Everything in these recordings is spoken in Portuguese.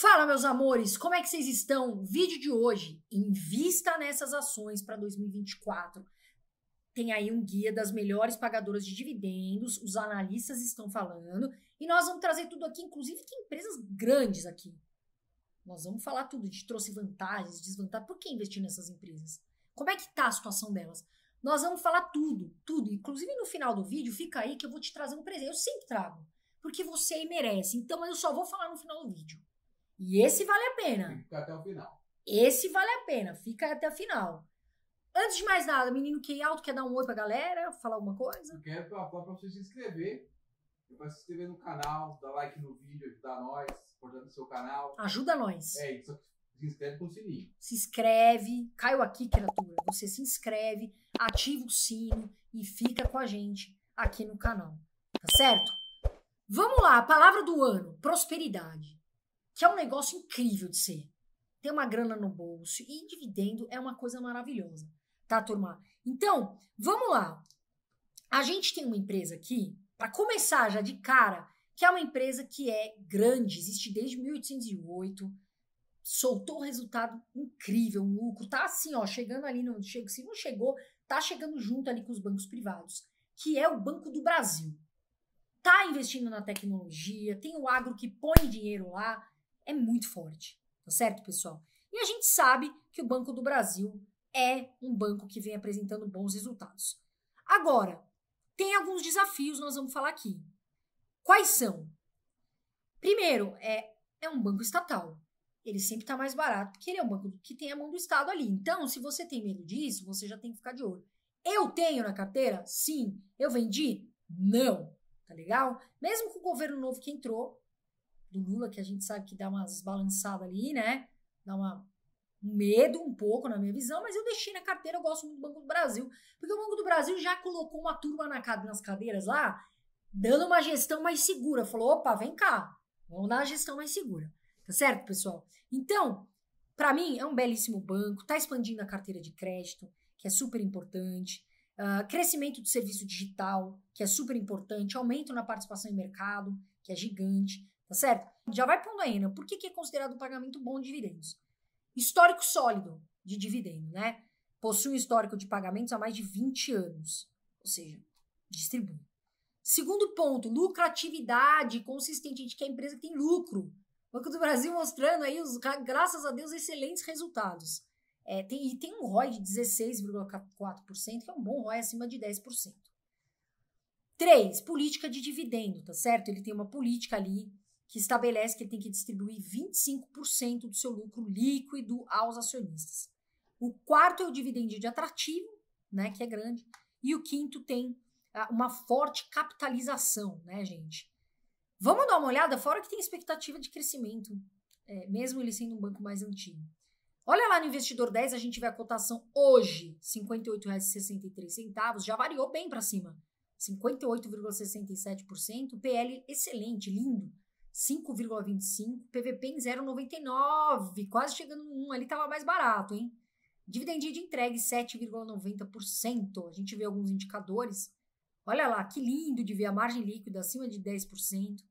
Fala, meus amores, como é que vocês estão? Vídeo de hoje, invista nessas ações para 2024. Tem aí um guia das melhores pagadoras de dividendos, os analistas estão falando, e nós vamos trazer tudo aqui, inclusive de empresas grandes aqui. Nós vamos falar tudo de trouxe vantagens, desvantagens, por que investir nessas empresas? Como é que tá a situação delas? Nós vamos falar tudo, tudo, inclusive no final do vídeo, fica aí que eu vou te trazer um presente, eu sempre trago, porque você merece. Então eu só vou falar no final do vídeo. E esse vale a pena. Fica até o final. Esse vale a pena, fica até o final. Antes de mais nada, menino que alto quer dar um oi pra galera, falar alguma coisa? Eu quero falar pra você se inscrever. Vai se inscrever no canal, dar like no vídeo, ajudar nós, importante o seu canal. Ajuda nós. É isso. Se inscreve com o sininho. Se inscreve, caiu aqui, criatura. Você se inscreve, ativa o sino e fica com a gente aqui no canal. Tá certo? Vamos lá, a palavra do ano: prosperidade que é um negócio incrível de ser. Ter uma grana no bolso e dividendo é uma coisa maravilhosa, tá, turma? Então, vamos lá. A gente tem uma empresa aqui, para começar já de cara, que é uma empresa que é grande, existe desde 1808, soltou um resultado incrível, um lucro, tá assim, ó, chegando ali, não chega, se não chegou, tá chegando junto ali com os bancos privados, que é o Banco do Brasil. Tá investindo na tecnologia, tem o agro que põe dinheiro lá, é muito forte, tá certo, pessoal? E a gente sabe que o Banco do Brasil é um banco que vem apresentando bons resultados. Agora, tem alguns desafios, nós vamos falar aqui. Quais são? Primeiro, é, é um banco estatal. Ele sempre está mais barato, porque ele é um banco que tem a mão do Estado ali. Então, se você tem medo disso, você já tem que ficar de olho. Eu tenho na carteira? Sim. Eu vendi? Não. Tá legal? Mesmo com o governo novo que entrou, do Lula, que a gente sabe que dá umas balançadas ali, né? Dá uma, um medo um pouco na minha visão, mas eu deixei na carteira, eu gosto muito do Banco do Brasil, porque o Banco do Brasil já colocou uma turma na, nas cadeiras lá, dando uma gestão mais segura. Falou, opa, vem cá, vamos dar uma gestão mais segura. Tá certo, pessoal? Então, para mim, é um belíssimo banco, tá expandindo a carteira de crédito, que é super importante. Uh, crescimento do serviço digital, que é super importante, aumento na participação em mercado, que é gigante tá certo? Já vai pondo aí, né? Por que, que é considerado um pagamento bom de dividendos? Histórico sólido de dividendo, né? Possui um histórico de pagamentos há mais de 20 anos, ou seja, distribui. Segundo ponto, lucratividade consistente, de que quer empresa tem lucro. O Banco do Brasil mostrando aí, os, graças a Deus, excelentes resultados. É, tem, e tem um ROI de 16,4%, que é um bom ROI acima de 10%. Três, política de dividendo, tá certo? Ele tem uma política ali que estabelece que ele tem que distribuir 25% do seu lucro líquido aos acionistas. O quarto é o dividendo de atrativo, né, que é grande, e o quinto tem ah, uma forte capitalização, né, gente? Vamos dar uma olhada, fora que tem expectativa de crescimento, é, mesmo ele sendo um banco mais antigo. Olha lá no Investidor 10, a gente vê a cotação hoje, R$ 58,63, já variou bem para cima, 58,67%, PL excelente, lindo, 5,25, PVP em 0,99, quase chegando no 1, ali estava mais barato, hein? Dividend de entregue 7,90%. A gente vê alguns indicadores. Olha lá, que lindo de ver a margem líquida acima de 10%,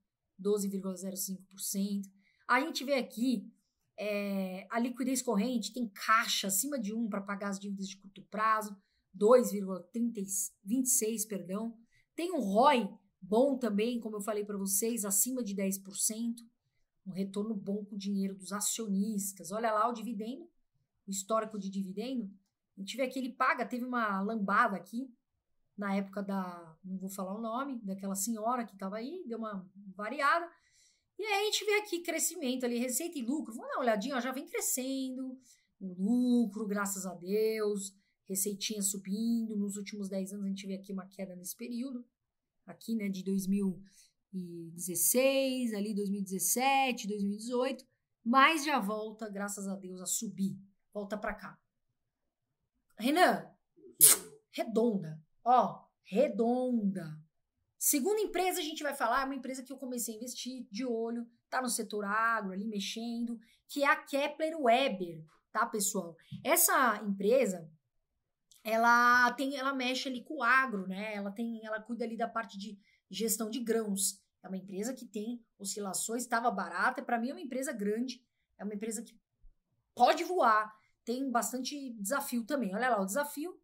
12,05%. A gente vê aqui é, a liquidez corrente tem caixa acima de 1 para pagar as dívidas de curto prazo, 2,26, perdão. Tem um ROI Bom também, como eu falei para vocês, acima de 10%, um retorno bom com o dinheiro dos acionistas. Olha lá o dividendo, o histórico de dividendo. A gente vê que ele paga, teve uma lambada aqui, na época da, não vou falar o nome, daquela senhora que estava aí, deu uma variada. E aí a gente vê aqui crescimento ali, receita e lucro. Vamos dar uma olhadinha, ó, já vem crescendo, o lucro, graças a Deus, receitinha subindo. Nos últimos 10 anos a gente vê aqui uma queda nesse período aqui, né, de 2016, ali 2017, 2018, mas já volta, graças a Deus, a subir. Volta para cá. Renan, redonda. Ó, redonda. Segunda empresa a gente vai falar, é uma empresa que eu comecei a investir de olho, tá no setor agro ali mexendo, que é a Kepler Weber, tá, pessoal? Essa empresa, ela tem, ela mexe ali com o agro, né? Ela tem, ela cuida ali da parte de gestão de grãos. É uma empresa que tem oscilações, estava barata, para mim é uma empresa grande, é uma empresa que pode voar, tem bastante desafio também. Olha lá, o desafio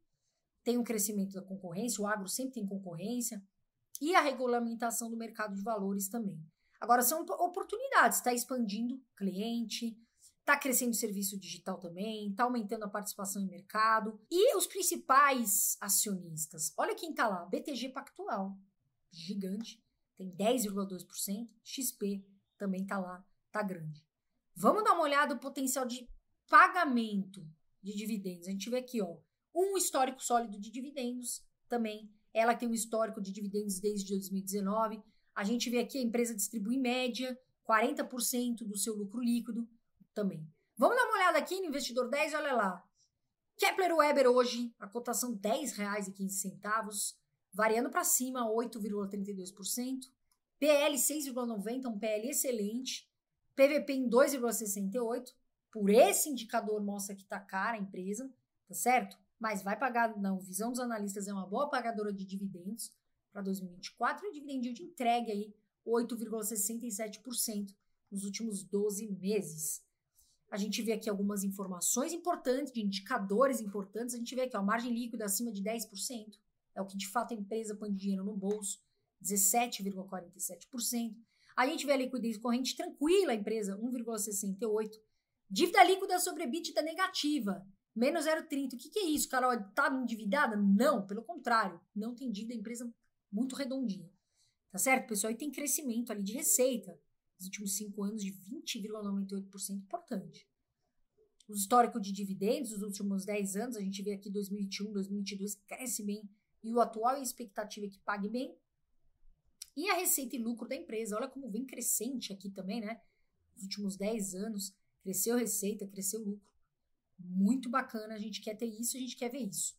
tem o um crescimento da concorrência, o agro sempre tem concorrência e a regulamentação do mercado de valores também. Agora são oportunidades, está expandindo cliente, Está crescendo o serviço digital também, está aumentando a participação em mercado. E os principais acionistas, olha quem está lá, BTG Pactual, gigante, tem 10,2%, XP também está lá, está grande. Vamos dar uma olhada no potencial de pagamento de dividendos. A gente vê aqui, ó, um histórico sólido de dividendos também. Ela tem um histórico de dividendos desde 2019. A gente vê aqui a empresa distribui em média 40% do seu lucro líquido também. Vamos dar uma olhada aqui no investidor 10, olha lá. Kepler Weber hoje, a cotação R$10,15, variando para cima 8,32%. PL 6,90, um PL excelente. PVP em 2,68. Por esse indicador mostra que está cara a empresa, tá certo? Mas vai pagar, não visão dos analistas, é uma boa pagadora de dividendos para 2024 e o dividend yield entregue aí 8,67% nos últimos 12 meses a gente vê aqui algumas informações importantes, de indicadores importantes. A gente vê aqui, ó, margem líquida acima de 10%, é o que de fato a empresa põe de dinheiro no bolso, 17,47%. A gente vê a liquidez corrente tranquila, a empresa, 1,68%. Dívida líquida sobre EBITDA negativa, menos 0,30. O que, que é isso, Carol? Está endividada? Não, pelo contrário, não tem dívida, a empresa muito redondinha. Tá certo, pessoal? E tem crescimento ali de receita nos últimos cinco anos de 20,98% importante. O histórico de dividendos dos últimos 10 anos, a gente vê aqui 2021, 2022, cresce bem e o atual expectativa é que pague bem. E a receita e lucro da empresa, olha como vem crescente aqui também, né? Nos últimos 10 anos, cresceu receita, cresceu lucro. Muito bacana, a gente quer ter isso, a gente quer ver isso.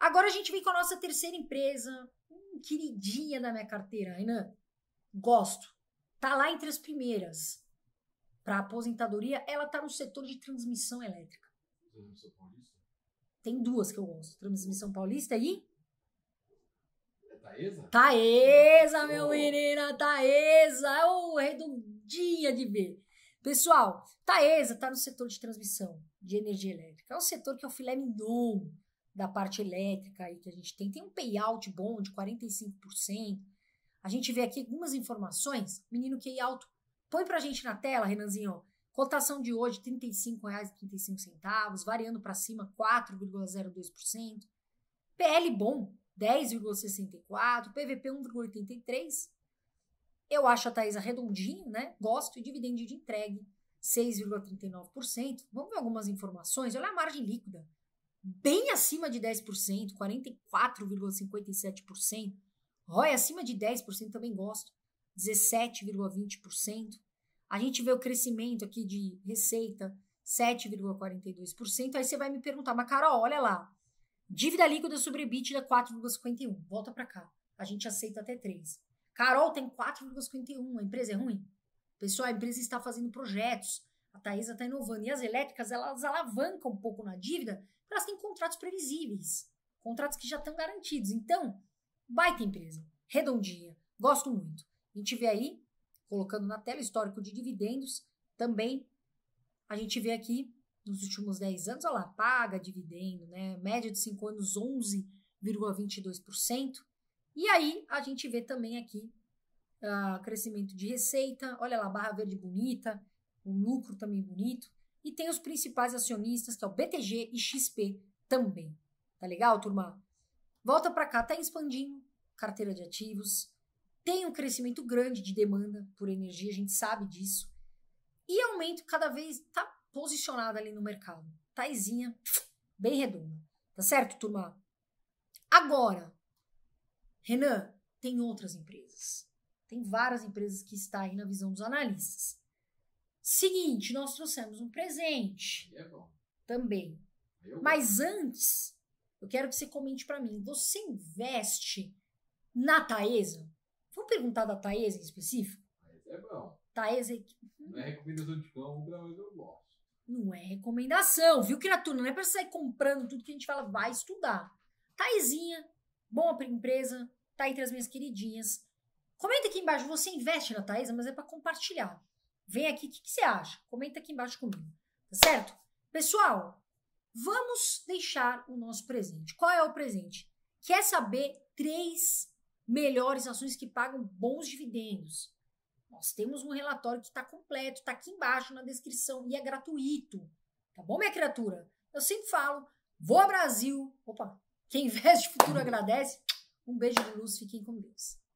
Agora a gente vem com a nossa terceira empresa, hum, queridinha da minha carteira, Ainan. Gosto, Tá lá entre as primeiras. Para aposentadoria, ela tá no setor de transmissão elétrica. Transmissão paulista? Tem duas que eu gosto. Transmissão paulista e é Taesa? Taesa, meu oh. menino, Taesa, é oh, redondinha de ver. Pessoal, Taesa tá no setor de transmissão de energia elétrica. É um setor que é o filé mignon da parte elétrica aí que a gente tem. Tem um payout bom de 45%. A gente vê aqui algumas informações. Menino QI alto. Põe pra gente na tela, Renanzinho. Cotação de hoje, R$ 35,35, variando para cima 4,02%. PL bom, 10,64, PVP 1,83. Eu acho a Taesa arredondinho, né? Gosto e dividendo de entregue 6,39%. Vamos ver algumas informações. Olha a margem líquida, bem acima de 10%, 44,57%. ROI acima de 10% também gosto, 17,20%. A gente vê o crescimento aqui de receita, 7,42%. Aí você vai me perguntar, mas cara, olha lá, dívida líquida sobre EBITDA 4,51, volta para cá. A gente aceita até 3. Carol tem 4,51, a empresa é ruim? Pessoal, a empresa está fazendo projetos, a Taesa está inovando. E as elétricas, elas alavancam um pouco na dívida, porque elas têm contratos previsíveis, contratos que já estão garantidos. Então, Baita empresa, redondinha, gosto muito. A gente vê aí, colocando na tela, histórico de dividendos, também a gente vê aqui nos últimos 10 anos, olha lá, paga dividendo, né? Média de 5 anos, 11,22%. E aí a gente vê também aqui uh, crescimento de receita, olha lá, barra verde bonita, o lucro também bonito. E tem os principais acionistas, que é o BTG e XP também. Tá legal, turma? Volta para cá, está expandindo carteira de ativos, tem um crescimento grande de demanda por energia, a gente sabe disso. E aumento cada vez está posicionada ali no mercado. Taizinha, bem redonda. Tá certo, turma? Agora, Renan, tem outras empresas. Tem várias empresas que está aí na visão dos analistas. Seguinte, nós trouxemos um presente. É bom. Também. Eu é Mas antes, eu quero que você comente para mim. Você investe na Taesa? Vamos perguntar da Taesa em específico? é bom. Taesa é... Não é recomendação de compra, mas eu gosto. Não é recomendação, viu, criatura? Não é para sair comprando tudo que a gente fala, vai estudar. Taezinha, boa empresa, tá entre as minhas queridinhas. Comenta aqui embaixo, você investe na Taesa, mas é para compartilhar. Vem aqui, o que, que você acha? Comenta aqui embaixo comigo, tá certo? Pessoal, Vamos deixar o nosso presente. Qual é o presente? Quer saber três melhores ações que pagam bons dividendos? Nós temos um relatório que está completo, está aqui embaixo na descrição e é gratuito. Tá bom, minha criatura? Eu sempre falo, vou ao Brasil. Opa, quem investe futuro agradece. Um beijo de luz, fiquem com Deus.